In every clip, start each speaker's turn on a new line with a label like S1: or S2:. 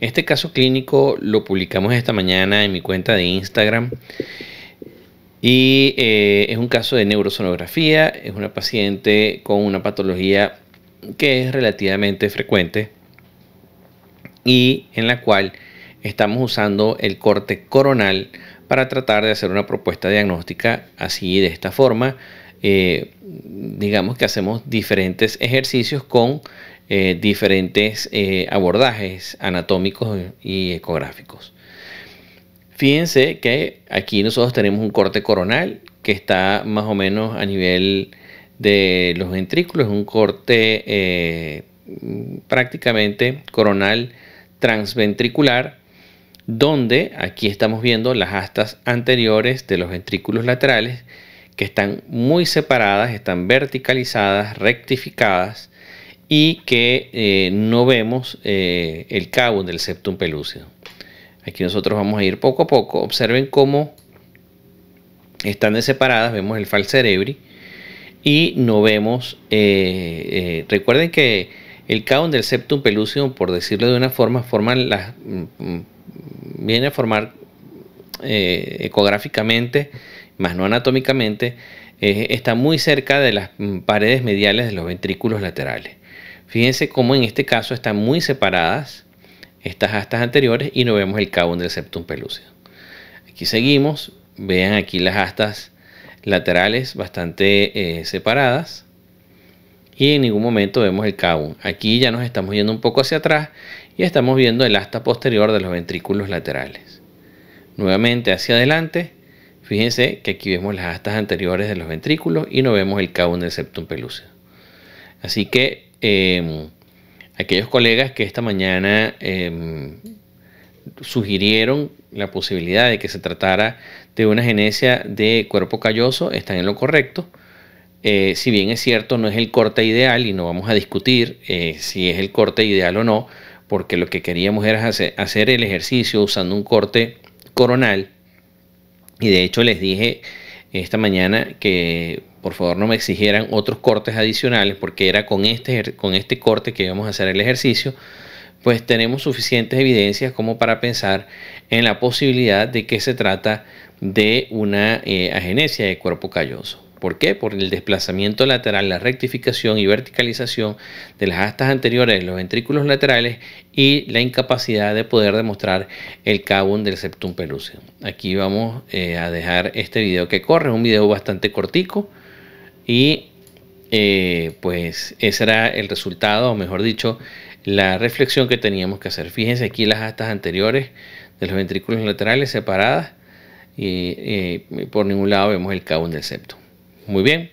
S1: Este caso clínico lo publicamos esta mañana en mi cuenta de Instagram y eh, es un caso de neurosonografía, es una paciente con una patología que es relativamente frecuente y en la cual estamos usando el corte coronal para tratar de hacer una propuesta diagnóstica así de esta forma. Eh, digamos que hacemos diferentes ejercicios con eh, diferentes eh, abordajes anatómicos y ecográficos. Fíjense que aquí nosotros tenemos un corte coronal que está más o menos a nivel de los ventrículos, un corte eh, prácticamente coronal transventricular, donde aquí estamos viendo las astas anteriores de los ventrículos laterales que están muy separadas, están verticalizadas, rectificadas, y que eh, no vemos eh, el cabo del septum pelúcido. Aquí nosotros vamos a ir poco a poco. Observen cómo están de separadas. Vemos el falcerebri y no vemos. Eh, recuerden que el cabo del septum pelúcido, por decirlo de una forma, mm, viene a formar ecográficamente, más no anatómicamente, está muy cerca de las mm, paredes mediales de los ventrículos laterales. Fíjense cómo en este caso están muy separadas estas astas anteriores y no vemos el cabo del septum pelúcido. Aquí seguimos, vean aquí las astas laterales bastante eh, separadas y en ningún momento vemos el cabo. Aquí ya nos estamos yendo un poco hacia atrás y estamos viendo el asta posterior de los ventrículos laterales. Nuevamente hacia adelante, fíjense que aquí vemos las astas anteriores de los ventrículos y no vemos el cabo del septum pelúcido. Así que Em, aquellos colegas que esta mañana em, sugirieron la posibilidad de que se tratara de una genesia de cuerpo calloso están en lo correcto. Eh, si bien es cierto, no es el corte ideal y no vamos a discutir eh, si es el corte ideal o no, porque lo que queríamos era hacer, hacer, el ejercicio usando un corte coronal. Y de hecho les dije esta mañana que por favor no me exigieran otros cortes adicionales porque era con este, con este corte que íbamos a hacer el ejercicio, pues tenemos suficientes evidencias como para pensar en la posibilidad de que se trata de una eh, agenesia de cuerpo calloso. ¿Por qué? Por el desplazamiento lateral, la rectificación y verticalización de las astas anteriores los ventrículos laterales y la incapacidad de poder demostrar el cabum del septum pelúcido. Aquí vamos eh, a dejar este video que corre, es un video bastante cortico. Y eh, pues ese era el resultado, o mejor dicho, la reflexión que teníamos que hacer. Fíjense aquí las astas anteriores de los ventrículos laterales separadas y, eh, por ningún lado vemos el caún del septo. Muy bien,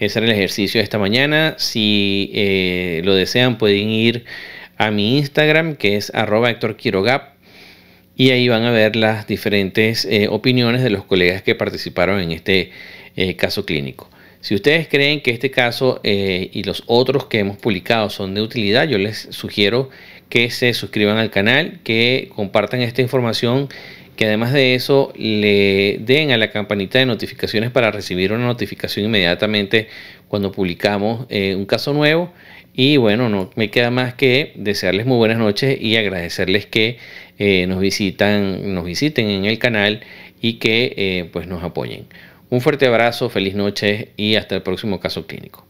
S1: ese era el ejercicio de esta mañana. Si eh, lo desean pueden ir a mi Instagram que es arroba Héctor Quirogap y ahí van a ver las diferentes opiniones de los colegas que participaron en este caso clínico. Si ustedes creen que este caso eh, y los otros que hemos publicado son de utilidad, yo les sugiero que se suscriban al canal, que compartan esta información, que además de eso le den a la campanita de notificaciones para recibir una notificación inmediatamente cuando publicamos eh, un caso nuevo. Y bueno, no me queda más que desearles muy buenas noches y agradecerles que eh, nos visitan, nos visiten en el canal y que pues nos apoyen. Un fuerte abrazo, feliz noche y hasta el próximo caso clínico.